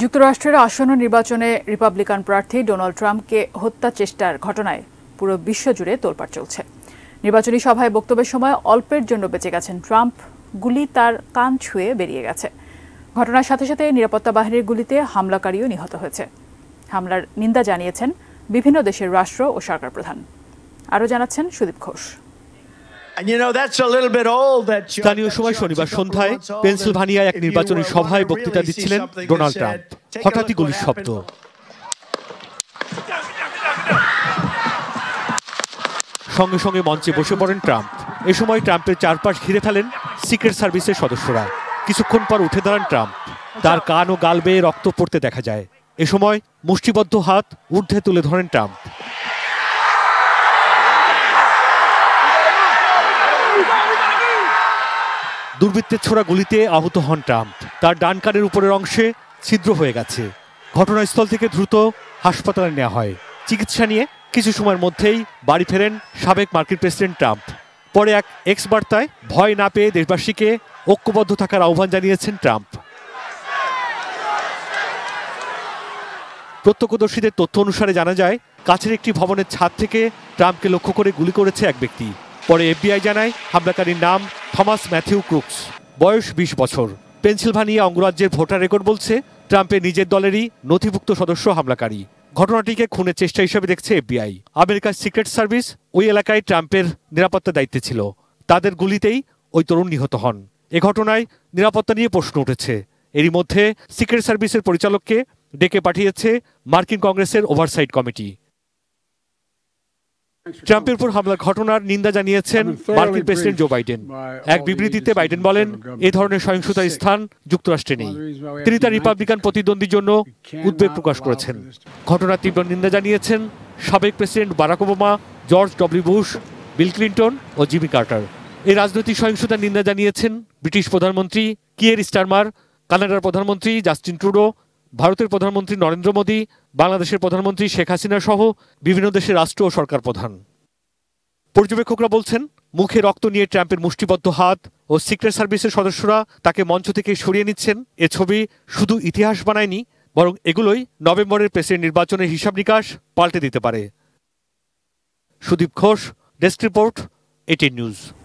যুক্তরাষ্ট্রের আসন্ন নির্বাচনে রিপাবলিকান প্রার্থী ডোনাল্ড ট্রাম্পকে হত্যা চেষ্টার ঘটনায় পুরো বিশ্বজুড়ে তোলপাড় চলছে নির্বাচনী সভায় বক্তব্যের সময় অল্পের জন্য বেঁচে গেছেন ট্রাম্প গুলি তার কান ছুঁয়ে বেরিয়ে গেছে ঘটনার সাথে সাথে নিরাপত্তা বাহিনীর গুলিতে হামলাকারীও নিহত হয়েছে হামলার নিন্দা জানিয়েছেন বিভিন্ন দেশের রাষ্ট্র ও সরকার প্রধান আরও জানাচ্ছেন সুদীপ ঘোষ স্থানীয় সময় শনিবার সন্ধ্যায় পেনসিলভানিয়ায় এক নির্বাচনী সভায় বক্তৃতা দিচ্ছিলেন ডোনাল্ড ট্রাম্প হঠাৎই গুলির শব্দ সঙ্গে সঙ্গে মঞ্চে বসে পড়েন ট্রাম্প এ সময় ট্রাম্পের চারপাশ ঘিরে ফেলেন সিক্রেট সার্ভিসের সদস্যরা কিছুক্ষণ পর উঠে দাঁড়ান ট্রাম্প তার কান ও গাল বেয়ে রক্ত পড়তে দেখা যায় এ সময় মুষ্টিবদ্ধ হাত ঊর্ধ্বে তুলে ধরেন ট্রাম্প দুর্বৃত্তের ছোড়া গুলিতে আহত হন ট্রাম্প তার ডান কানের উপরের অংশে ছিদ্র হয়ে গেছে ঘটনাস্থল থেকে দ্রুত হাসপাতালে নেওয়া হয় চিকিৎসা নিয়ে কিছু সময়ের মধ্যেই বাড়ি ফেরেন সাবেক মার্কিন প্রেসিডেন্ট ট্রাম্প পরে এক এক্স বার্তায় ভয় না পেয়ে দেশবাসীকে ঐক্যবদ্ধ থাকার আহ্বান জানিয়েছেন ট্রাম্প প্রত্যক্ষদর্শীদের তথ্য অনুসারে জানা যায় কাছের একটি ভবনের ছাদ থেকে ট্রাম্পকে লক্ষ্য করে গুলি করেছে এক ব্যক্তি পরে এফবিআই জানায় হামলাকারীর নাম থমাস ম্যাথিউ ক্রুকস বয়স বিশ বছর পেনসিলভানিয়া অঙ্গরাজ্যের ভোটার রেকর্ড বলছে ট্রাম্পের নিজের দলেরই নথিভুক্ত সদস্য হামলাকারী ঘটনাটিকে খুনের চেষ্টা হিসেবে দেখছে এফবিআই আমেরিকার সিক্রেট সার্ভিস ওই এলাকায় ট্রাম্পের নিরাপত্তা দায়িত্বে ছিল তাদের গুলিতেই ওই তরুণ নিহত হন এ ঘটনায় নিরাপত্তা নিয়ে প্রশ্ন উঠেছে এরই মধ্যে সিক্রেট সার্ভিসের পরিচালককে ডেকে পাঠিয়েছে মার্কিন কংগ্রেসের ওভারসাইট কমিটি ট্রাম্পের উপর হামলার ঘটনার নিন্দা জানিয়েছেন মার্কিন প্রেসিডেন্ট জো বাইডেন এক বিবৃতিতে বাইডেন বলেন এ ধরনের সহিংসতার স্থান যুক্তরাষ্ট্রে নেই তিনি তার রিপাবলিকান প্রতিদ্বন্দ্বীর জন্য উদ্বেগ প্রকাশ করেছেন ঘটনার তীব্র নিন্দা জানিয়েছেন সাবেক president Barack Obama George W Bush Bill Clinton ও জিমি কার্টার এই রাজনৈতিক সহিংসতার নিন্দা জানিয়েছেন ব্রিটিশ প্রধানমন্ত্রী কিয়ের স্টারমার কানাডার প্রধানমন্ত্রী জাস্টিন ট্রুডো ভারতের প্রধানমন্ত্রী নরেন্দ্র মোদী বাংলাদেশের প্রধানমন্ত্রী শেখ হাসিনা সহ বিভিন্ন দেশের রাষ্ট্র ও সরকার প্রধান পর্যবেক্ষকরা বলছেন মুখে রক্ত নিয়ে ট্রাম্পের মুষ্টিবদ্ধ হাত ও সিক্রেট সার্ভিসের সদস্যরা তাকে মঞ্চ থেকে সরিয়ে নিচ্ছেন এ ছবি শুধু ইতিহাস বানায়নি বরং এগুলোই নভেম্বরের প্রেসিডেন্ট নির্বাচনের হিসাব নিকাশ পাল্টে দিতে পারে Sudip Ghosh desk report ATN news